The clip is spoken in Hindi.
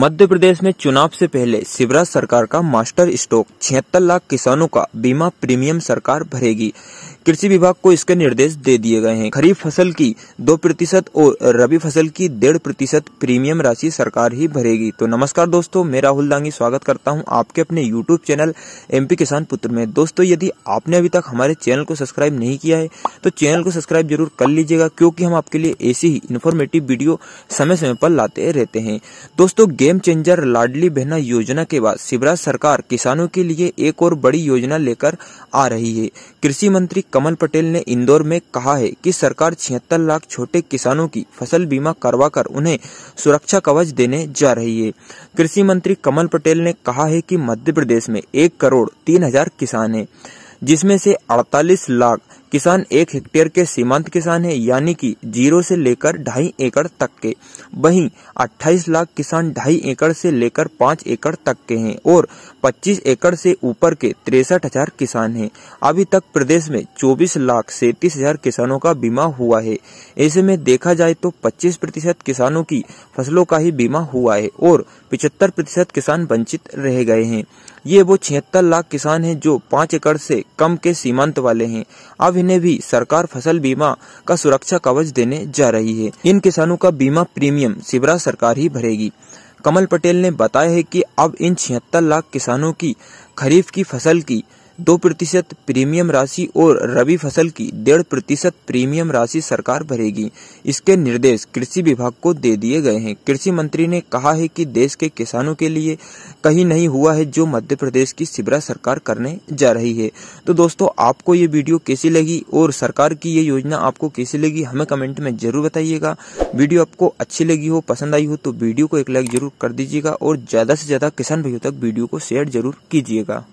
मध्य प्रदेश में चुनाव से पहले शिवराज सरकार का मास्टर स्टॉक छिहत्तर लाख किसानों का बीमा प्रीमियम सरकार भरेगी कृषि विभाग को इसके निर्देश दे दिए गए हैं खरीफ फसल की दो प्रतिशत और रबी फसल की डेढ़ प्रतिशत प्रीमियम राशि सरकार ही भरेगी तो नमस्कार दोस्तों मैं राहुल दांगी स्वागत करता हूं आपके अपने यूट्यूब चैनल एमपी किसान पुत्र में दोस्तों यदि आपने अभी तक हमारे चैनल को सब्सक्राइब नहीं किया है तो चैनल को सब्सक्राइब जरूर कर लीजिएगा क्योंकि हम आपके लिए ऐसी ही इन्फॉर्मेटिव वीडियो समय समय पर लाते रहते हैं दोस्तों गेम चेंजर लाडली बहना योजना के बाद शिवराज सरकार किसानों के लिए एक और बड़ी योजना लेकर आ रही है कृषि मंत्री कमल पटेल ने इंदौर में कहा है कि सरकार छिहत्तर लाख छोटे किसानों की फसल बीमा करवाकर उन्हें सुरक्षा कवच देने जा रही है कृषि मंत्री कमल पटेल ने कहा है कि मध्य प्रदेश में एक करोड़ तीन हजार किसान हैं जिसमें से 48 लाख किसान एक हेक्टेयर के सीमांत किसान है यानी कि जीरो से लेकर ढाई एकड़ तक के वहीं 28 लाख किसान ढाई एकड़ से लेकर पाँच एकड़ तक के हैं और 25 एकड़ से ऊपर के तिरसठ हजार किसान हैं अभी तक प्रदेश में 24 लाख सैतीस हजार किसानों का बीमा हुआ है ऐसे में देखा जाए तो 25 प्रतिशत किसानों की फसलों का ही बीमा हुआ है और पिछहत्तर प्रतिशत किसान वंचित रह गए हैं ये वो छिहत्तर लाख किसान हैं जो पाँच एकड़ से कम के सीमांत वाले हैं अब इन्हें भी सरकार फसल बीमा का सुरक्षा कवच देने जा रही है इन किसानों का बीमा प्रीमियम सिबरा सरकार ही भरेगी कमल पटेल ने बताया है कि अब इन छिहत्तर लाख किसानों की खरीफ की फसल की दो प्रतिशत प्रीमियम राशि और रबी फसल की डेढ़ प्रतिशत प्रीमियम राशि सरकार भरेगी इसके निर्देश कृषि विभाग को दे दिए गए हैं कृषि मंत्री ने कहा है कि देश के किसानों के लिए कहीं नहीं हुआ है जो मध्य प्रदेश की सिबरा सरकार करने जा रही है तो दोस्तों आपको ये वीडियो कैसी लगी और सरकार की ये योजना आपको कैसी लगी हमें कमेंट में जरूर बताइएगा वीडियो आपको अच्छी लगी हो पसंद आई हो तो वीडियो को एक लाइक जरूर कर दीजिएगा और ज्यादा से ज्यादा किसान भाइयों तक वीडियो को शेयर जरूर कीजिएगा